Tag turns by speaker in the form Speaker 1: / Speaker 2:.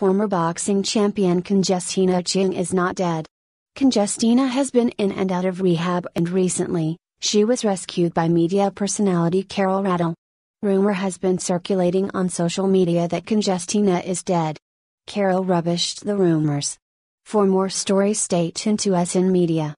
Speaker 1: former boxing champion Congestina Ching is not dead. Congestina has been in and out of rehab and recently, she was rescued by media personality Carol Rattle. Rumor has been circulating on social media that Congestina is dead. Carol rubbished the rumors. For more stories stay tuned to us in media.